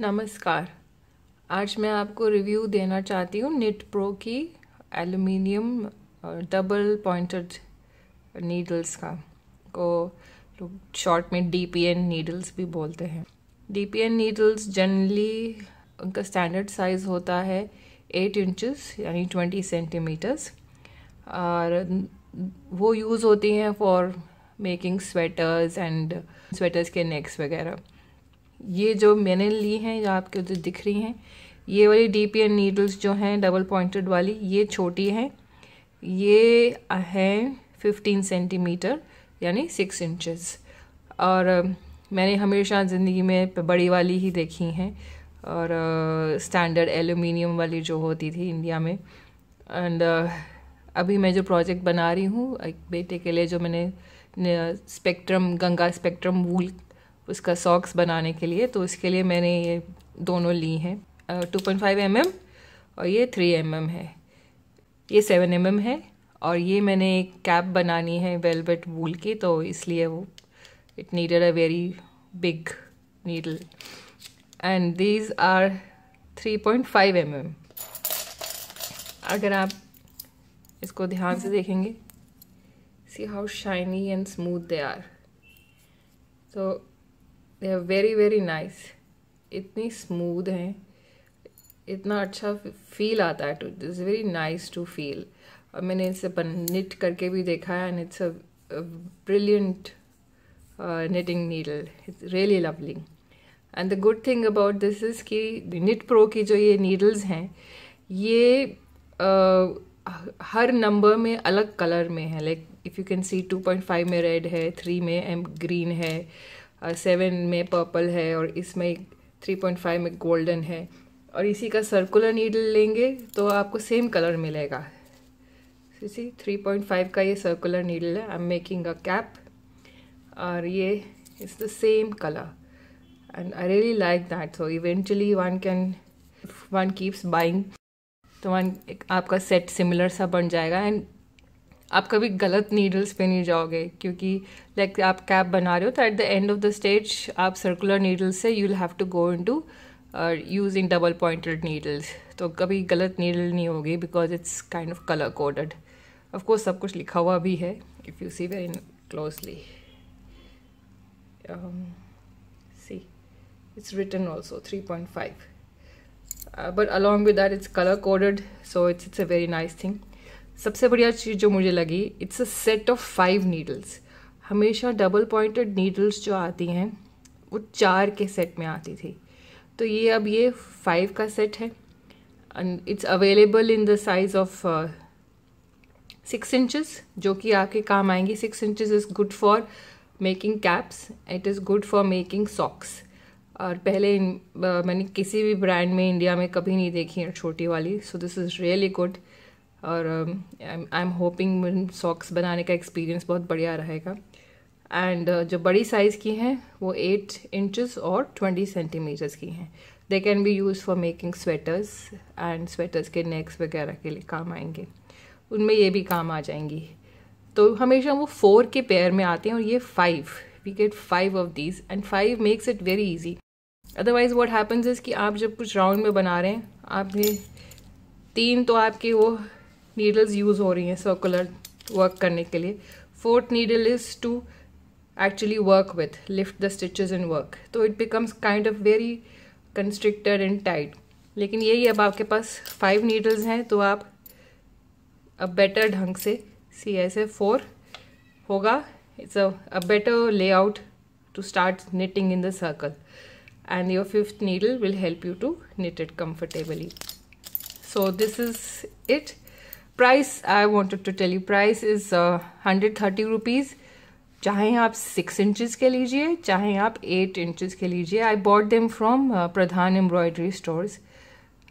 नमस्कार आज मैं आपको रिव्यू देना चाहती हूँ निट प्रो की एल्युमिनियम डबल पॉइंटेड नीडल्स का को लोग शॉर्ट में डी पी एन नीडल्स भी बोलते हैं D P N needles generally उनका स्टैंडर्ड साइज़ होता है एट इंचेस यानी ट्वेंटी सेंटीमीटर्स और वो यूज़ होती हैं for making sweaters and sweaters के नेक्स वगैरह ये जो मैंने ली हैं या आपके उधर दिख रही हैं ये वाली पी एंड नीडल्स जो हैं डबल पॉइंटेड वाली ये छोटी हैं ये हैं फिफ्टीन सेंटीमीटर यानी सिक्स इंचेस और मैंने हमेशा ज़िंदगी में बड़ी वाली ही देखी हैं और स्टैंडर्ड एल्यूमिनियम वाली जो होती थी इंडिया में एंड अभी मैं जो प्रोजेक्ट बना रही हूँ एक बेटे के लिए जो मैंने स्पेक्ट्रम गंगा स्पेक्ट्रम वूल उसका सॉक्स बनाने के लिए तो उसके लिए मैंने ये दोनों ली हैं two point five M M और ये थ्री एम एम है ये सेवन एम एम है और ये मैंने एक कैप बनानी है वेलवेट वूल की तो इसलिए वो it needed a very big needle and these are three point five M M अगर आप इसको ध्यान से देखेंगे see how shiny and smooth they are तो they are very very nice इतनी स्मूद हैं इतना अच्छा फील आता है too is very nice to feel और मैंने इसे निट करके भी देखा है and it's a brilliant knitting needle it's really lovely and the good thing about this is कि निट प्रो की जो ये नीडल्स हैं ये uh, हर नंबर में अलग कलर में है like if you can see 2.5 में रेड है थ्री में एम ग्रीन है सेवन में पर्पल है और इसमें थ्री पॉइंट फाइव में गोल्डन है और इसी का सर्कुलर नीडल लेंगे तो आपको सेम कलर मिलेगा इसी थ्री पॉइंट फाइव का ये सर्कुलर नीडल है I am making a cap और ये is the same colour and I really like that so eventually one can one keeps buying तो वन आपका सेट सिमिलर सा बन जाएगा एंड आप कभी गलत नीडल्स पे नहीं जाओगे क्योंकि लाइक like, आप कैप बना रहे हो तो at the end of the stage आप सर्कुलर नीडल्स से you will have to go in to use in double pointed needles तो कभी गलत नीडल नहीं होगी because it's kind of colour coded of course सब कुछ लिखा हुआ भी है if you see very closely see it's written also three point five but along with that it's colour coded so it's it's a very nice thing सबसे बढ़िया चीज़ जो मुझे लगी it's a set of five needles हमेशा double pointed needles जो आती हैं वो चार के सेट में आती थी तो ये अब ये फाइव का सेट है and it's available in the size of six inches जो कि आपके काम आएंगी six inches is good for making caps it is good for making socks और पहले इन, uh, मैंने किसी भी ब्रांड में इंडिया में कभी नहीं देखी है छोटी वाली so this is really good और आई एम होपिंग सॉक्स बनाने का एक्सपीरियंस बहुत बढ़िया रहेगा एंड uh, जो बड़ी साइज़ की हैं वो एट इंचज़ और ट्वेंटी सेंटीमीटर्स की हैं they can be use for making sweaters and sweaters के नेक्स वगैरह के लिए काम आएंगे उनमें ये भी काम आ जाएंगी तो हमेशा वो फोर के पेयर में आते हैं और ये five we get five of these and five makes it very easy otherwise what happens is कि आप जब कुछ राउंड में बना रहे हैं आपने तीन तो आपके वो नीडल्स यूज़ हो रही हैं सर्कुलर वर्क करने के लिए fourth needle is to actually work with lift the stitches in work तो it becomes kind of very constricted and tight लेकिन यही अब आपके पास फाइव नीडल्स हैं तो आप अब बेटर ढंग से सी ऐसे फोर होगा it's a better layout to start knitting in the circle and your fifth needle will help you to knit it comfortably so this is it price I wanted to tell you price is hundred thirty rupees चाहे आप six inches के लीजिए चाहे आप eight inches के लीजिए I bought them from Pradhan embroidery stores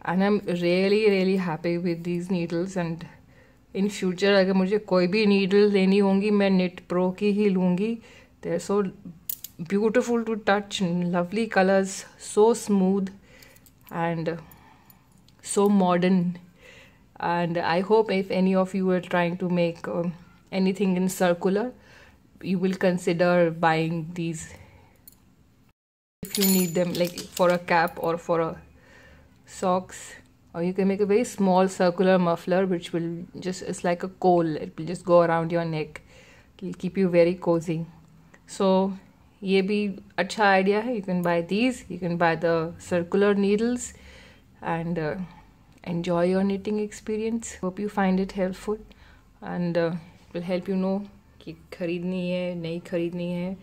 and I am really really happy with these needles and in future अगर मुझे कोई भी नीडल लेनी होंगी मैं नेट प्रो की ही लूँगी they're so beautiful to touch lovely colours so smooth and so modern and I hope if any of you are trying to make um, anything in circular you will consider buying these if you need them like for a cap or for a socks or you can make a very small circular muffler which will just it's like a coal it will just go around your neck it will keep you very cozy so ये भी अच्छा idea can buy these you can buy the circular needles and and uh, enjoy your knitting experience hope you find it helpful and uh, will help you know कि खरीदनी है नहीं खरीदनी है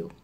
सो